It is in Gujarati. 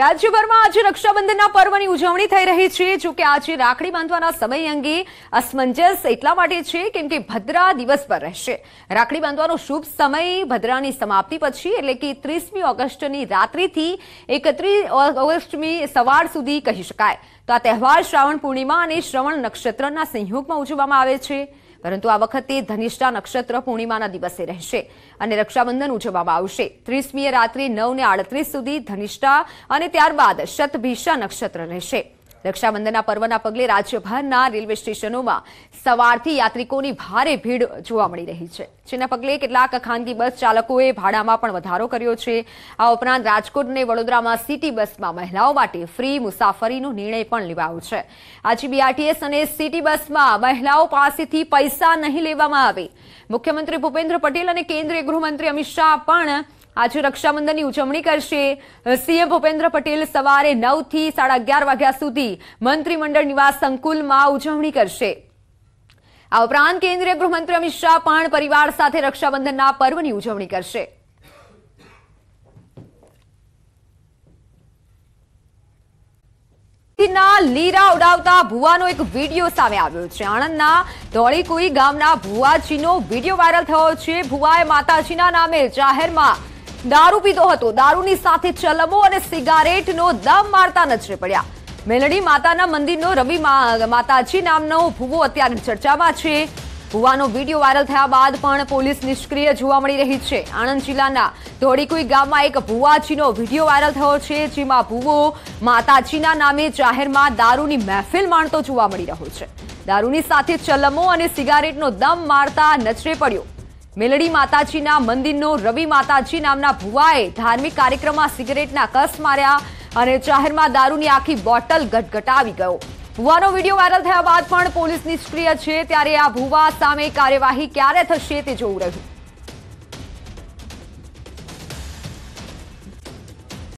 રાજ્યભરમાં આજે રક્ષાબંધનના પર્વની ઉજવણી થઈ રહી છે જો કે આજે રાખડી બાંધવાના સમય અંગે અસમંજસ એટલા માટે છે કેમ કે ભદ્રા દિવસ પર રહેશે રાખડી બાંધવાનો શુભ સમય ભદ્રાની સમાપ્તિ પછી એટલે કે ત્રીસમી ઓગસ્ટની રાત્રિથી એકત્રીસ ઓગસ્ટમી સવાર સુધી કહી શકાય તો આ તહેવાર શ્રાવણ પૂર્ણિમા અને શ્રવણ નક્ષત્રના સંયોગમાં ઉજવવામાં આવે છે પરંતુ આ વખતે ધનિષ્ઠા નક્ષત્ર પૂર્ણિમાના દિવસે રહેશે અને રક્ષાબંધન ઉજવવામાં આવશે ત્રીસમીએ રાત્રે નવ ને આડત્રીસ સુધી ધનિષ્ઠા અને ત્યારબાદ શતભિષા નક્ષત્ર રહેશે રક્ષાબંધનના પર્વના પગલે રાજ્યભરના રેલવે સ્ટેશનોમાં સવારથી યાત્રિકોની ભારે ભીડ જોવા મળી રહી છે જેના પગલે કેટલાક ખાનગી બસ ચાલકોએ ભાડામાં પણ વધારો કર્યો છે આ ઉપરાંત રાજકોટ અને વડોદરામાં સિટી બસમાં મહિલાઓ માટે ફ્રી મુસાફરીનો નિર્ણય પણ લેવાયો છે આજે બીઆરટીએસ અને સિટી બસમાં મહિલાઓ પાસેથી પૈસા નહીં લેવામાં આવે મુખ્યમંત્રી ભૂપેન્દ્ર પટેલ અને કેન્દ્રીય ગૃહમંત્રી અમિત શાહ પણ આજે રક્ષાબંધનની ઉજવણી કરશે સીએમ ભૂપેન્દ્ર પટેલ સવારે નવથી સાડા અગિયાર વાગ્યા સુધી મંત્રીમંડળ નિવાસ સંકુલમાં ઉજવણી કરશે આ ઉપરાંત કેન્દ્રીય ગૃહમંત્રી અમિત શાહ પણ પરિવાર સાથે રક્ષાબંધનના પર્વની ઉજવણી કરશે લીરા ઉડાવતા ભુવાનો એક વિડીયો સામે આવ્યો છે આણંદના ધોળીકુઈ ગામના ભુવાજીનો વિડીયો વાયરલ થયો છે ભુવાએ માતાજીના નામે જાહેરમાં દારૂ પીધો હતો દારૂની સાથે ચલમો અને સિગારેટનો દમ મારતા નજરે પડ્યા મેલડી માતાના મંદિરનો રવિ માતાજી નામનો ભૂવો અત્યારે ચર્ચામાં છે ભૂવાનો વિડીયો વાયરલ થયા બાદ પણ પોલીસ નિષ્ક્રિય જોવા મળી રહી છે આણંદ જિલ્લાના ધોળીકુઈ ગામમાં એક ભુવાજીનો વિડીયો વાયરલ થયો છે જેમાં ભૂવો માતાજીના નામે જાહેરમાં દારૂની મહેફિલ માણતો જોવા મળી રહ્યો છે દારૂની સાથે ચલમો અને સિગારેટનો દમ મારતા નજરે પડ્યો મેલડી માતાજીના મંદિરનો રવિ માતાજી નામના ભુવાએ ધાર્મિક કાર્યક્રમમાં સિગરેટના કસ માર્યા અને જાહેરમાં દારૂની આખી બોટલ ગટગટાવી ગયો ભુવાનો વિડીયો વાયરલ થયા બાદ પણ પોલીસ નિષ્ક્રિય છે ત્યારે આ ભુવા સામે કાર્યવાહી ક્યારે થશે તે જોવું રહ્યું